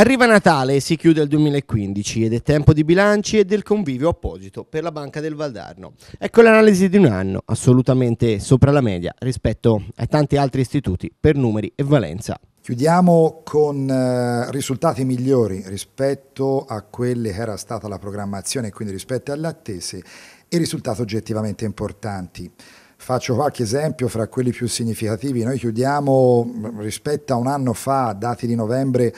Arriva Natale e si chiude il 2015 ed è tempo di bilanci e del convivio apposito per la Banca del Valdarno. Ecco l'analisi di un anno, assolutamente sopra la media rispetto ai tanti altri istituti per numeri e valenza. Chiudiamo con eh, risultati migliori rispetto a quelle che era stata la programmazione quindi rispetto alle attese e risultati oggettivamente importanti. Faccio qualche esempio fra quelli più significativi. Noi chiudiamo mm, rispetto a un anno fa, dati di novembre,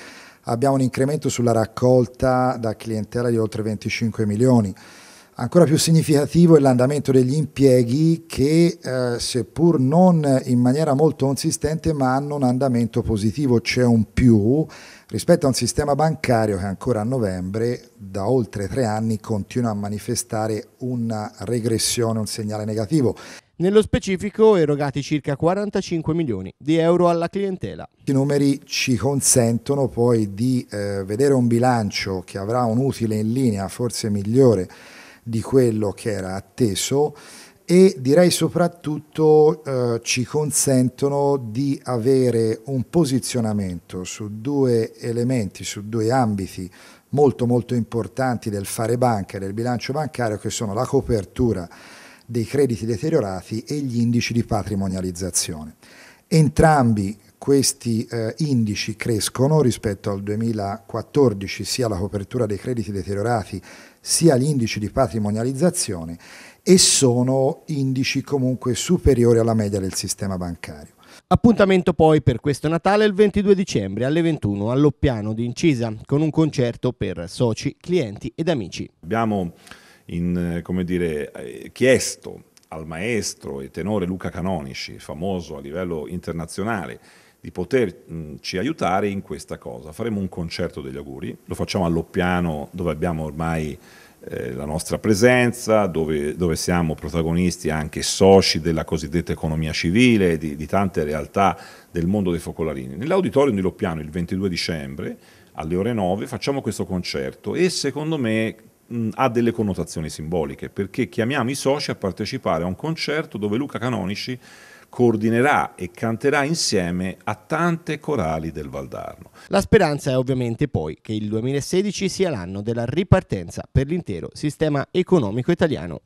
abbiamo un incremento sulla raccolta da clientela di oltre 25 milioni. Ancora più significativo è l'andamento degli impieghi che eh, seppur non in maniera molto consistente ma hanno un andamento positivo, c'è un più rispetto a un sistema bancario che ancora a novembre da oltre tre anni continua a manifestare una regressione, un segnale negativo. Nello specifico erogati circa 45 milioni di euro alla clientela. I numeri ci consentono poi di eh, vedere un bilancio che avrà un utile in linea forse migliore di quello che era atteso e direi soprattutto eh, ci consentono di avere un posizionamento su due elementi, su due ambiti molto molto importanti del fare banca e del bilancio bancario che sono la copertura dei crediti deteriorati e gli indici di patrimonializzazione. Entrambi questi eh, indici crescono rispetto al 2014 sia la copertura dei crediti deteriorati sia gli indici di patrimonializzazione e sono indici comunque superiori alla media del sistema bancario. Appuntamento poi per questo Natale il 22 dicembre alle 21 all'Oppiano di Incisa con un concerto per soci, clienti ed amici. Abbiamo in, eh, come dire, eh, chiesto al maestro e tenore Luca Canonici, famoso a livello internazionale, di poterci aiutare in questa cosa. Faremo un concerto degli auguri, lo facciamo all'Oppiano dove abbiamo ormai eh, la nostra presenza, dove, dove, siamo protagonisti anche soci della cosiddetta economia civile, di, di tante realtà del mondo dei focolarini. Nell'auditorium di Loppiano il 22 dicembre alle ore 9 facciamo questo concerto e secondo me mh, ha delle connotazioni simboliche, perché chiamiamo i soci a partecipare a un concerto dove Luca Canonici coordinerà e canterà insieme a tante corali del Valdarno. La speranza è ovviamente poi che il 2016 sia l'anno della ripartenza per l'intero sistema economico italiano.